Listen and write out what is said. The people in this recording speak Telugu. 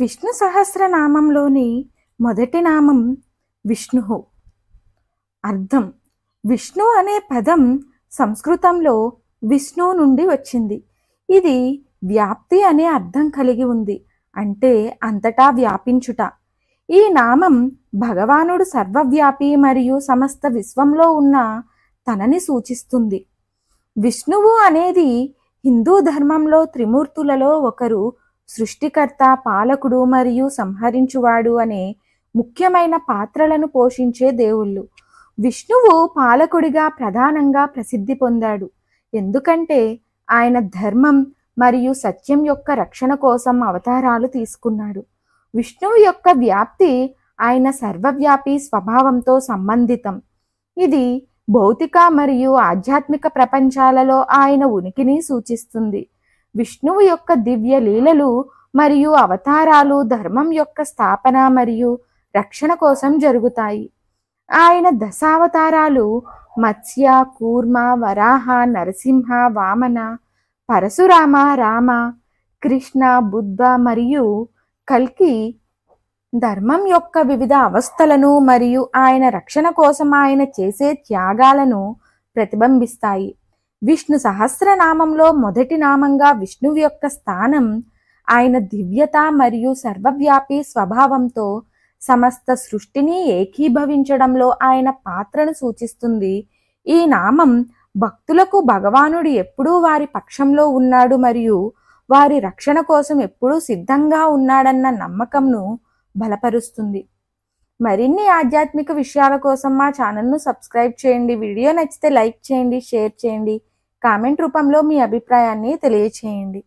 విష్ణు సహస్రనామంలోని మొదటి నామం విష్ణు అర్థం విష్ణు అనే పదం సంస్కృతంలో విష్ణు నుండి వచ్చింది ఇది వ్యాప్తి అనే అర్థం కలిగి ఉంది అంటే అంతటా వ్యాపించుట ఈ నామం భగవానుడు సర్వవ్యాపి మరియు సమస్త విశ్వంలో ఉన్న తనని సూచిస్తుంది విష్ణువు అనేది హిందూ ధర్మంలో త్రిమూర్తులలో ఒకరు సృష్టికర్త పాలకుడు మరియు సంహరించువాడు అనే ముఖ్యమైన పాత్రలను పోషించే దేవుళ్ళు విష్ణువు పాలకుడిగా ప్రధానంగా ప్రసిద్ధి పొందాడు ఎందుకంటే ఆయన ధర్మం మరియు సత్యం యొక్క రక్షణ కోసం అవతారాలు తీసుకున్నాడు విష్ణువు యొక్క వ్యాప్తి ఆయన సర్వవ్యాపి స్వభావంతో సంబంధితం ఇది భౌతిక మరియు ఆధ్యాత్మిక ప్రపంచాలలో ఆయన ఉనికిని సూచిస్తుంది విష్ణువు యొక్క దివ్య లీలలు మరియు అవతారాలు ధర్మం యొక్క స్థాపన మరియు రక్షణ కోసం జరుగుతాయి ఆయన దశావతారాలు మత్స్య కూర్మ వరాహ నరసింహ వామన పరశురామ రామ కృష్ణ బుద్ధ మరియు కల్కి ధర్మం యొక్క వివిధ అవస్థలను మరియు ఆయన రక్షణ కోసం ఆయన చేసే త్యాగాలను ప్రతిబింబిస్తాయి విష్ణు సహస్రనామంలో మొదటి నామంగా విష్ణువు యొక్క స్థానం ఆయన దివ్యత మరియు సర్వవ్యాపి స్వభావంతో సమస్త సృష్టిని ఏకీభవించడంలో ఆయన పాత్రను సూచిస్తుంది ఈ నామం భక్తులకు భగవానుడు ఎప్పుడూ వారి పక్షంలో ఉన్నాడు మరియు వారి రక్షణ కోసం ఎప్పుడూ సిద్ధంగా ఉన్నాడన్న నమ్మకంను బలపరుస్తుంది మరిన్ని ఆధ్యాత్మిక విషయాల కోసం మా ఛానల్ను సబ్స్క్రైబ్ చేయండి వీడియో నచ్చితే లైక్ చేయండి షేర్ చేయండి కామెంట్ రూపంలో మీ అభిప్రాయాన్ని తెలియచేయండి